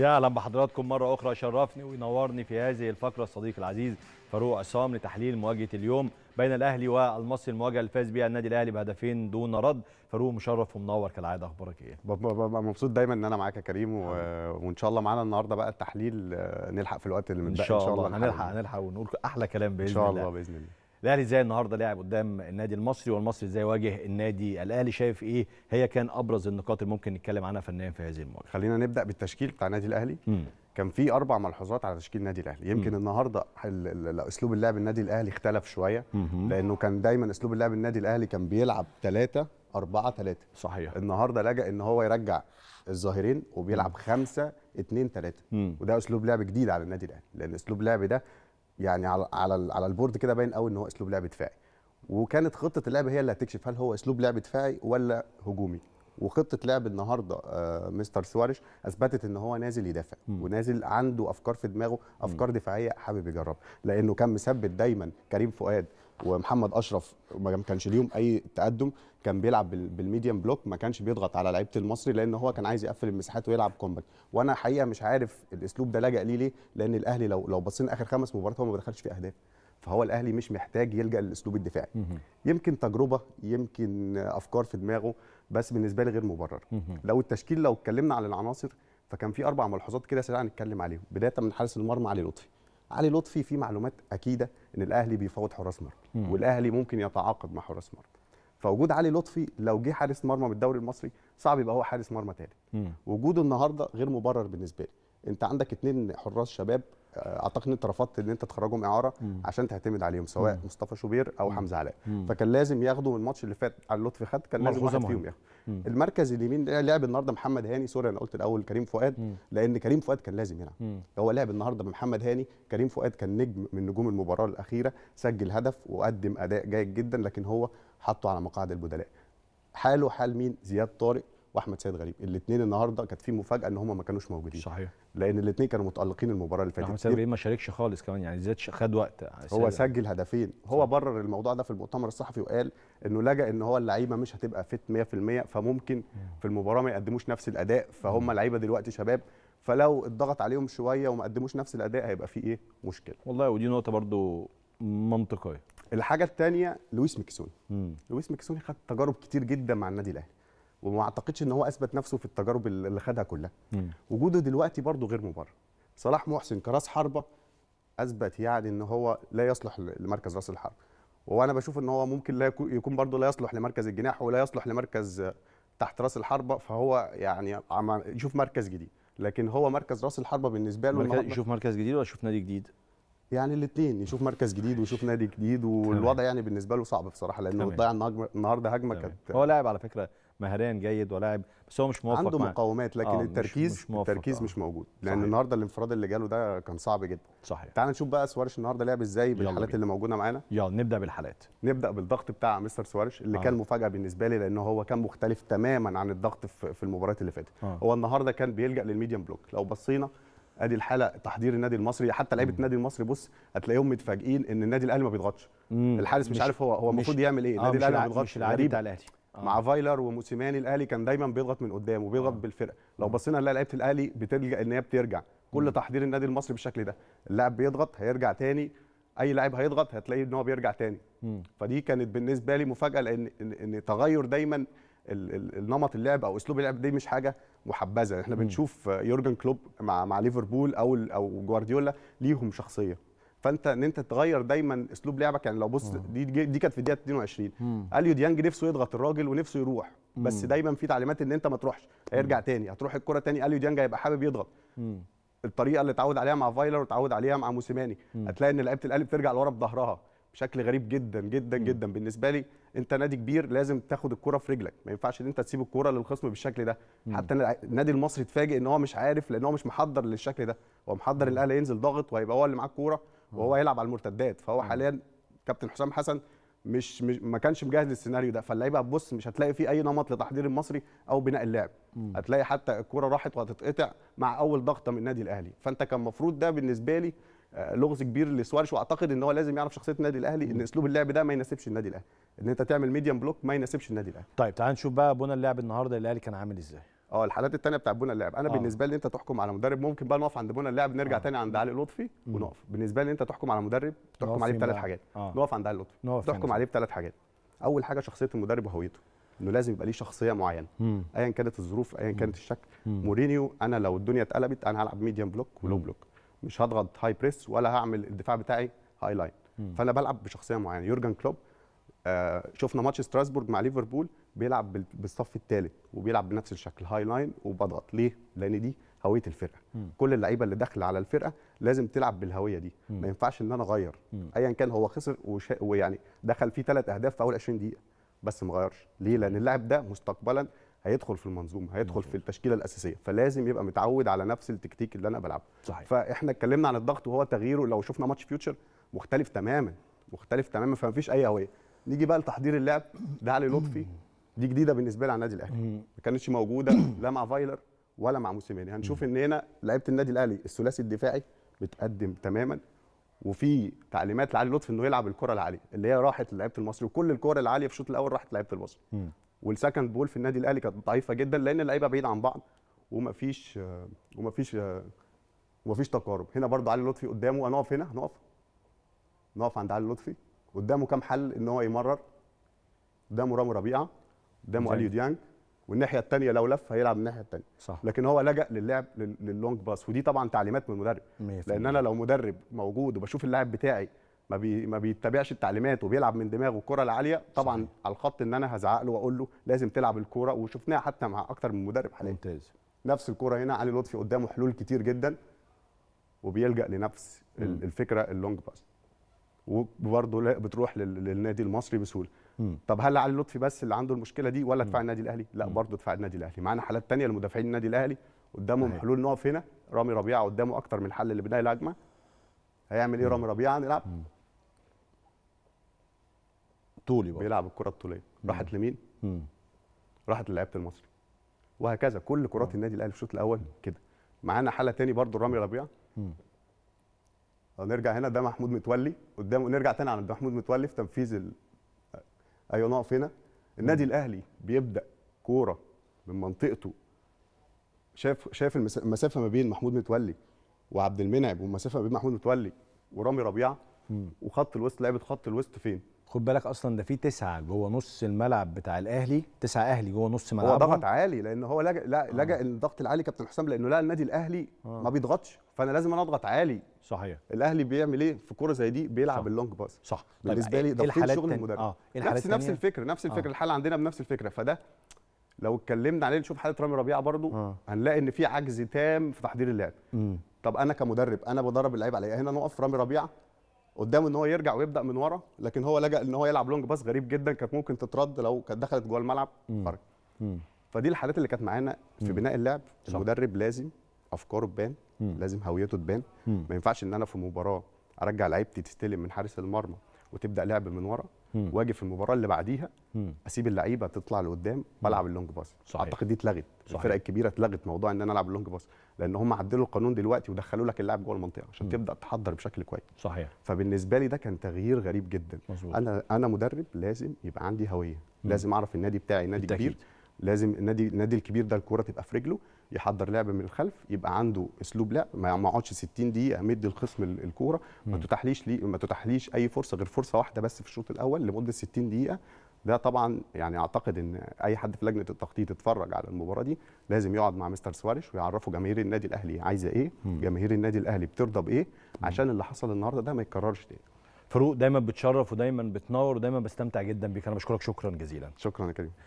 يا اهلا بحضراتكم مره اخرى شرفني وينورني في هذه الفقره الصديق العزيز فاروق عصام لتحليل مواجهه اليوم بين الاهلي والمصري المواجهه اللي فاز بها النادي الاهلي بهدفين دون رد فاروق مشرف ومنور كالعاده اخبارك ايه ببقى مبسوط دايما ان انا معاك يا كريم و... وان شاء الله معانا النهارده بقى التحليل آه، نلحق في الوقت اللي متبقي ان شاء الله, إن شاء الله. هنلحق هنلحق ونقول احلى كلام باذن الله ان شاء الله باذن الله الاهلي ازاي النهارده لعب قدام النادي المصري والمصري ازاي واجه النادي الاهلي شايف ايه هي كان ابرز النقاط اللي ممكن نتكلم عنها فنيا في هذه المواجهه خلينا نبدا بالتشكيل بتاع النادي الاهلي م. كان في اربع ملحوظات على تشكيل النادي الاهلي يمكن م. النهارده اسلوب اللعب النادي الاهلي اختلف شويه م. لانه كان دايما اسلوب اللعب النادي الاهلي كان بيلعب 3 4 3 صحيح النهارده لجأ ان هو يرجع الظاهرين وبيلعب 5 2 3 وده اسلوب لعب جديد على النادي الاهلي لان اسلوب لعب ده يعني على على على البورد كده باين قوي ان هو اسلوب لعب دفاعي وكانت خطه اللعب هي اللي هتكشف هل هو اسلوب لعب دفاعي ولا هجومي وخطه لعب النهارده آه مستر سواريش اثبتت ان هو نازل يدافع م. ونازل عنده افكار في دماغه افكار م. دفاعيه حابب يجربها لانه كان مثبت دايما كريم فؤاد ومحمد اشرف ما كانش ليهم اي تقدم كان بيلعب بالميديم بلوك ما كانش بيضغط على لعيبه المصري لان هو كان عايز يقفل المساحات ويلعب كومباك وانا حقيقه مش عارف الاسلوب ده لجا ليه ليه لان الاهلي لو لو بصينا اخر خمس مباريات هو ما دخلش في اهداف فهو الاهلي مش محتاج يلجا للاسلوب الدفاعي يمكن تجربه يمكن افكار في دماغه بس بالنسبه لي غير مبرر لو التشكيل لو اتكلمنا على العناصر فكان في اربع ملحوظات كده سريعا نتكلم عليهم بدايه من حارس المرمى علي لطفي علي لطفي في معلومات اكيده ان الاهلي بيفوض حراس مرمى والاهلي ممكن يتعاقد مع حراس مرمى فوجود علي لطفي لو جه حارس مرمى بالدوري المصري صعب يبقى هو حارس مرمى تاني وجوده النهارده غير مبرر بالنسبه لي انت عندك اثنين حراس شباب آه، اعتقد ان انت رفضت ان انت تخرجهم اعاره مم. عشان تعتمد عليهم سواء مم. مصطفى شوبير او مم. حمزه علاء فكان لازم ياخدوا من الماتش اللي فات على لطفي خد كان لازم واحد فيهم ياخد المركز اليمين لعب النهارده محمد هاني سوري انا قلت الاول كريم فؤاد مم. لان كريم فؤاد كان لازم يلعب مم. هو لعب النهارده بمحمد هاني كريم فؤاد كان نجم من نجوم المباراه الاخيره سجل هدف وقدم اداء جيد جدا لكن هو حطه على مقاعد البدلاء حاله حال مين زياد طارق واحمد سيد غريب الاثنين النهارده كانت في مفاجاه ان هم ما كانوش موجودين صحيح لان الاثنين كانوا متالقين المباراه اللي فاتت حسام إيه؟ ما شاركش خالص كمان يعني زياد خد وقت يعني هو سجل هدفين هو صح. برر الموضوع ده في المؤتمر الصحفي وقال انه لجا ان هو اللعيبه مش هتبقى فيت 100% فممكن في المباراه ما يقدموش نفس الاداء فهم لعيبه دلوقتي شباب فلو اتضغط عليهم شويه وما قدموش نفس الاداء هيبقى في ايه مشكله والله ودي نقطه برضو منطقيه الحاجه الثانيه لويس ميكسون مم. لويس ميكسون خد تجارب كتير جدا مع النادي الاهلي وما اعتقدش ان هو اثبت نفسه في التجارب اللي خدها كلها مم. وجوده دلوقتي برضه غير مبرر صلاح محسن كراس حربه اثبت يعني ان هو لا يصلح لمركز راس الحرب وانا بشوف ان هو ممكن لا يكون برضه لا يصلح لمركز الجناح ولا يصلح لمركز تحت راس الحربه فهو يعني يشوف مركز جديد لكن هو مركز راس الحربه بالنسبه له مركز يشوف مركز جديد ولا يشوف نادي جديد يعني الاثنين يشوف مركز جديد ويشوف نادي جديد والوضع يعني بالنسبه له صعب بصراحه لانه ضيع النهارده هجمه كانت هو لاعب على فكره مهاريا جيد ولاعب بس هو مش موفق عنده مقومات لكن آه التركيز مش, مش موفق التركيز آه. مش موجود لان صحيح. النهارده الانفراد اللي جاله ده كان صعب جدا صحيح تعال نشوف بقى سوارش النهارده لعب ازاي بالحالات اللي موجوده معانا يلا نبدا بالحالات نبدا بالضغط بتاع مستر سوارش اللي آه. كان مفاجاه بالنسبه لي لان هو كان مختلف تماما عن الضغط في المباريات اللي فاتت آه. هو النهارده كان بيلجا للميديم بلوك لو بصينا ادي الحاله تحضير النادي المصري حتى لعيبه النادي المصري بص هتلاقيهم متفاجئين ان النادي الاهلي ما بيضغطش الحارس مش, مش عارف هو هو المفروض يعمل ايه آه، النادي الاهلي ما بيضغطش غريب بتاع الاهلي آه. مع فايلر وموسيماني الاهلي كان دايما بيضغط من قدام وبيضغط آه. بالفرقه لو بصينا نلاقي لعيبه الاهلي بتلجا ان هي بترجع كل تحضير النادي المصري بالشكل ده اللاعب بيضغط هيرجع تاني اي لاعب هيضغط هتلاقيه ان هو بيرجع تاني م. فدي كانت بالنسبه لي مفاجاه لان ان تغير دايما النمط اللعب او اسلوب اللعب دي مش حاجه محبذه احنا بنشوف يورجن كلوب مع مع ليفربول او او جوارديولا ليهم شخصيه فانت ان انت تغير دايما اسلوب لعبك يعني لو بص دي دي كانت في الدقيقه 22 اليو ديانج نفسه يضغط الراجل ونفسه يروح بس دايما في تعليمات ان انت ما تروحش هيرجع تاني هتروح الكره تاني اليو ديانج هيبقى حابب يضغط الطريقه اللي اتعود عليها مع فايلر واتعود عليها مع موسيماني هتلاقي ان لعيبه الاهلي بترجع لورا بظهرها بشكل غريب جدا جدا جدا بالنسبه لي انت نادي كبير لازم تاخد الكره في رجلك ما ينفعش ان انت تسيب الكره للخصم بالشكل ده حتى النادي المصري اتفاجئ ان هو مش عارف لان هو مش محضر للشكل ده هو محضر الاهلي ينزل ضاغط وهيبقى هو اللي معاه الكوره وهو اه. هيلعب على المرتدات فهو اه. حاليا كابتن حسام حسن مش, مش ما كانش مجهز للسيناريو ده فاللعيبه هتبص مش هتلاقي فيه اي نمط لتحضير المصري او بناء اللعب هتلاقي حتى الكوره راحت وهتتقطع مع اول ضغطه من النادي الاهلي فانت كان المفروض ده بالنسبه لي آه، لغز كبير لسوارش واعتقد ان هو لازم يعرف شخصيه النادي الاهلي ان اسلوب اللعب ده ما يناسبش النادي الاهلي ان انت تعمل ميديم بلوك ما يناسبش النادي الاهلي طيب تعال نشوف بقى بنى اللعب النهارده الاهلي كان عامل ازاي اه الحالات الثانيه بتاعت بنى اللاعب انا آه. بالنسبه لي انت تحكم على مدرب ممكن بقى نقف عند بنى اللاعب نرجع آه. تاني عند علي لطفي ونقف بالنسبه لي انت تحكم على مدرب تحكم عليه بثلاث حاجات آه. نقف عند علي لطفي تحكم يعني. عليه بثلاث حاجات اول حاجه شخصيه المدرب وهويته انه لازم يبقى ليه شخصيه معينه ايا كانت الظروف ايا كانت الشكل مورينيو انا لو الدنيا اتقلبت انا هلعب ميديم بلوك ولو بلوك مش هضغط هاي بريس ولا هعمل الدفاع بتاعي هاي لاين فانا بلعب بشخصيه معينه يورجن كلوب آه شفنا ماتش ستراسبورج مع ليفربول بيلعب بالصف الثالث وبيلعب بنفس الشكل هاي لاين وبضغط ليه لان دي هويه الفرقه م. كل اللعيبه اللي داخله على الفرقه لازم تلعب بالهويه دي م. ما ينفعش ان انا اغير ايا كان هو خسر وش... ويعني دخل فيه ثلاث اهداف في اول 20 دقيقه بس ما غيرش ليه لان اللاعب ده مستقبلا هيدخل في المنظومه هيدخل في التشكيله الاساسيه فلازم يبقى متعود على نفس التكتيك اللي انا بلعبه صحيح. فاحنا اتكلمنا عن الضغط وهو تغييره لو شفنا ماتش فيوتشر مختلف تماما مختلف تماما فما فيش اي هويه نيجي بقى لتحضير اللعب ده علي لطفي دي جديده بالنسبه لي على النادي الاهلي ما كانتش موجوده لا مع فايلر ولا مع موسيماني هنشوف ان هنا لعيبه النادي الاهلي الثلاثي الدفاعي بتقدم تماما وفي تعليمات لعلي لطفي انه يلعب الكره العاليه اللي هي راحت لعيبه المصري وكل الكره العاليه في الشوط الاول راحت لعيبه المصري والسكند بول في النادي الاهلي كانت ضعيفه جدا لان اللعيبه بعيد عن بعض ومفيش ومفيش ومفيش تقارب هنا برضو علي لطفي قدامه هنقف هنا هنقف نقف عند علي لطفي قدامه كام حل ان هو يمرر قدامه رامي ربيعه قدامه اليو ديانج والناحيه الثانيه لو لف هيلعب الناحيه الثانيه صح لكن هو لجا للعب لللونج باس ودي طبعا تعليمات من المدرب لان انا لو مدرب موجود وبشوف اللاعب بتاعي ما بي ما بيتبعش التعليمات وبيلعب من دماغه الكره العاليه طبعا صحيح. على الخط ان انا هزعق له واقول له لازم تلعب الكره وشفناها حتى مع اكتر من مدرب حاليا ممتاز نفس الكره هنا علي لطفي قدامه حلول كتير جدا وبيلجا لنفس م. الفكره اللونج باس وبرضه بتروح للنادي المصري بسهوله مم. طب هل علي لطفي بس اللي عنده المشكله دي ولا دفاع النادي الاهلي لا برضه دفاع النادي الاهلي معانا حالات ثانيه لمدافعين النادي الاهلي قدامهم أيه. حلول نقف هنا رامي ربيعه قدامه اكتر من حل لبناء الهجمه هيعمل ايه رامي ربيعه نلعب طولي بقى. بيلعب الكره الطوليه راحت لمين مم. راحت للعيبه المصري وهكذا كل كرات النادي الاهلي في الشوط الاول كده معانا حاله ثاني برضه رامي ربيعه نرجع هنا ده محمود متولي قدامه نرجع تاني على محمود متولي في تنفيذ ايوه نقف هنا النادي الاهلي بيبدا كوره من منطقته شايف شايف المسافه ما بين محمود متولي وعبد المنعم والمسافه ما بين محمود متولي ورامي ربيعه وخط الوسط لعبه خط الوسط فين؟ خد بالك اصلا ده في تسعه جوه نص الملعب بتاع الاهلي تسعه اهلي جوه نص ملعبه هو ضغط عالي لان هو لجأ لا آه. لجأ آه. الضغط العالي كابتن حسام لانه لقى النادي الاهلي آه. ما بيضغطش فانا لازم انا اضغط عالي صحيح الاهلي بيعمل ايه في كوره زي دي بيلعب اللونج باس صح طيب، بالنسبه لي إيه ضغطين شغل المدرب آه. إيه نفس نفس الفكره نفس آه. الفكره آه. الحاله عندنا بنفس الفكره فده لو اتكلمنا عليه نشوف حاله رامي ربيعه برضو آه. هنلاقي ان في عجز تام في تحضير اللعب طب انا كمدرب انا بدرب اللعيب على هنا نقف رامي ربيعه قدامه ان هو يرجع ويبدا من ورا لكن هو لجا ان هو يلعب لونج باس غريب جدا كانت ممكن تترد لو كانت دخلت جوه الملعب خرج فدي الحالات اللي كانت معانا في بناء اللعب صح. المدرب لازم افكاره تبان لازم هويته تبان ما ينفعش ان انا في مباراه ارجع لعيبتي تستلم من حارس المرمى وتبدا لعب من ورا واجي في المباراه اللي بعديها اسيب اللعيبه تطلع لقدام والعب اللونج باس اعتقد دي اتلغت الفرق الكبيره اتلغت موضوع ان انا العب اللونج باس لان هم عدلوا القانون دلوقتي ودخلوا لك اللاعب جوه المنطقه عشان م. تبدا تحضر بشكل كويس صحيح فبالنسبه لي ده كان تغيير غريب جدا مزبوط. انا انا مدرب لازم يبقى عندي هويه م. لازم اعرف النادي بتاعي نادي بالتأكيد. كبير لازم النادي النادي الكبير ده الكوره تبقى في رجله يحضر لعب من الخلف يبقى عنده اسلوب لعب ما يقعدش 60 دقيقه مد الخصم الكوره ما تتاحليش لي ما تتاحليش اي فرصه غير فرصه واحده بس في الشوط الاول لمده 60 دقيقه ده طبعا يعني اعتقد ان اي حد في لجنه التخطيط اتفرج على المباراه دي لازم يقعد مع مستر سواريش ويعرفه جماهير النادي الاهلي عايزه ايه جماهير النادي الاهلي بترضى بايه عشان اللي حصل النهارده ده ما يتكررش تاني فاروق دايما بتشرف ودايما بتنور ودايما بستمتع جدا بيك انا بشكرك شكرا جزيلا شكرا يا كريم